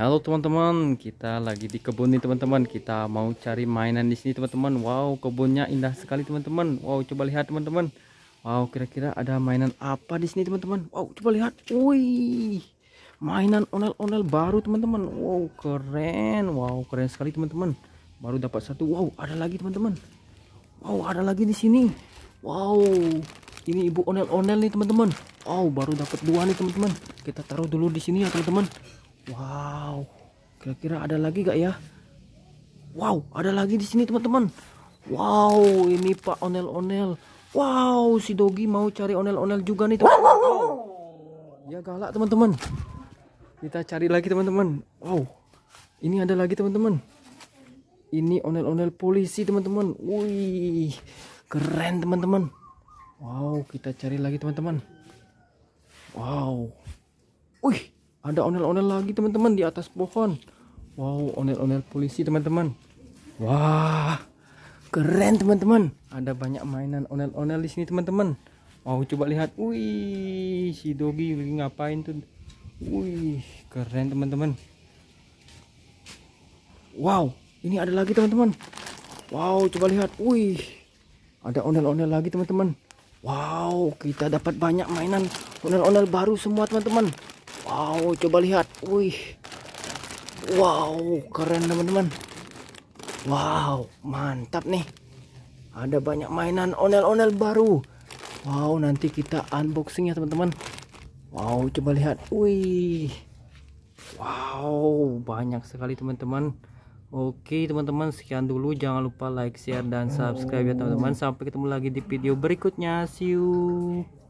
Halo teman-teman, kita lagi di kebun nih teman-teman. Kita mau cari mainan di sini teman-teman. Wow, kebunnya indah sekali teman-teman. Wow, coba lihat teman-teman. Wow, kira-kira ada mainan apa di sini teman-teman? Wow, coba lihat. Wih. Mainan onel-onel baru teman-teman. Wow, keren. Wow, keren sekali teman-teman. Baru dapat satu. Wow, ada lagi teman-teman. Wow, ada lagi di sini. Wow. Ini ibu onel-onel nih teman-teman. Wow, baru dapat dua nih teman-teman. Kita taruh dulu di sini ya teman-teman. Wow, kira-kira ada lagi gak ya? Wow, ada lagi di sini teman-teman. Wow, ini Pak Onel-Onel. Wow, si Dogi mau cari onel-onel juga nih teman. -teman. Wow. Ya galak teman-teman. Kita cari lagi teman-teman. Wow, ini ada lagi teman-teman. Ini onel-onel polisi teman-teman. Wih, keren teman-teman. Wow, kita cari lagi teman-teman. Wow. Wih, ada onel-onel lagi teman-teman di atas pohon. Wow, onel-onel polisi teman-teman. Wah, keren teman-teman. Ada banyak mainan onel-onel di sini teman-teman. Mau coba lihat. Wih, si Dogi lagi ngapain tuh? Wih, keren teman-teman. Wow, ini ada lagi teman-teman. Wow, coba lihat. Wih, ada onel-onel lagi teman-teman. Wow, kita dapat banyak mainan onel-onel baru semua teman-teman. Wow, coba lihat. Wih. Wow, keren teman-teman. Wow, mantap nih. Ada banyak mainan onel-onel baru. Wow, nanti kita unboxing ya teman-teman. Wow, coba lihat. Wih. Wow, banyak sekali teman-teman. Oke teman-teman sekian dulu jangan lupa like share dan subscribe ya teman-teman sampai ketemu lagi di video berikutnya see you